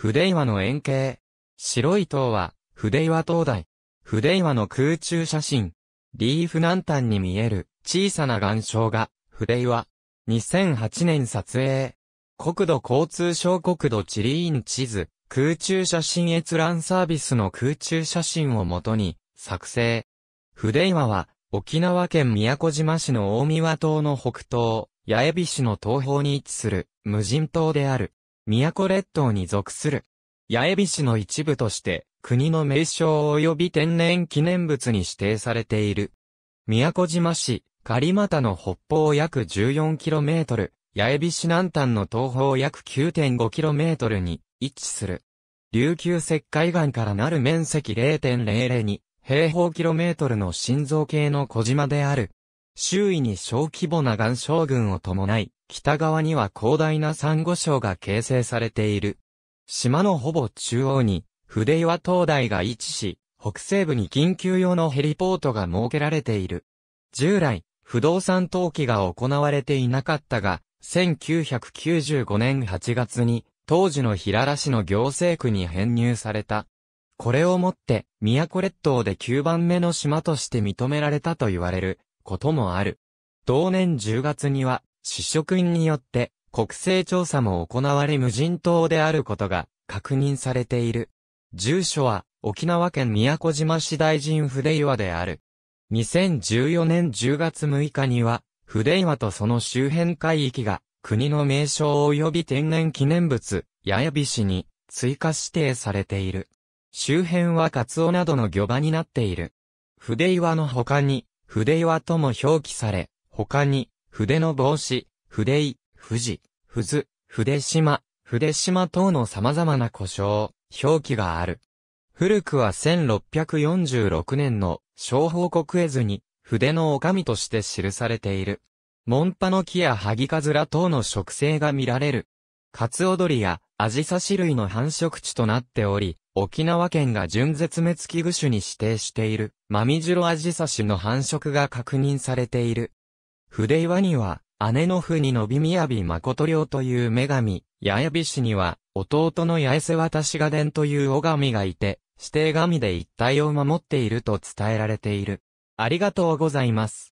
筆岩の円形。白い塔は、筆岩灯台。筆岩の空中写真。リーフ南端に見える小さな岩礁が、筆岩。2008年撮影。国土交通省国土地理院地図、空中写真閲覧サービスの空中写真をもとに、作成。筆岩は、沖縄県宮古島市の大宮島の北東、八重美市の東方に位置する、無人島である。都列島に属する。八重菱の一部として、国の名称及び天然記念物に指定されている。宮古島市、狩俣の北方約 14km、八重菱南端の東方約 9.5km に位置する。琉球石灰岩からなる面積0.002平方キロメートルの心臓系の小島である。周囲に小規模な岩礁群を伴い、北側には広大な珊瑚礁が形成されている。島のほぼ中央に、筆岩灯台が位置し、北西部に緊急用のヘリポートが設けられている。従来、不動産登記が行われていなかったが、1995年8月に、当時の平良市の行政区に編入された。これをもって、都列島で9番目の島として認められたと言われる、こともある。同年10月には、市職員によって国勢調査も行われ無人島であることが確認されている。住所は沖縄県宮古島市大臣筆岩である。2014年10月6日には筆岩とその周辺海域が国の名称及び天然記念物、八重菱に追加指定されている。周辺はカツオなどの魚場になっている。筆岩の他に、筆岩とも表記され、他に、筆の帽子、筆井、富士、富津、筆島、筆島等の様々な故障、表記がある。古くは1646年の小報告絵図に、筆の女将として記されている。門派の木や萩かずら等の植生が見られる。カツオドリやアジサシ類の繁殖地となっており、沖縄県が純絶滅危惧種に指定している、マミジロアジサシの繁殖が確認されている。筆岩には、姉の府に伸びみやび誠領という女神、八重美氏には、弟の八重瀬渡しが伝という女神がいて、指定神で一体を守っていると伝えられている。ありがとうございます。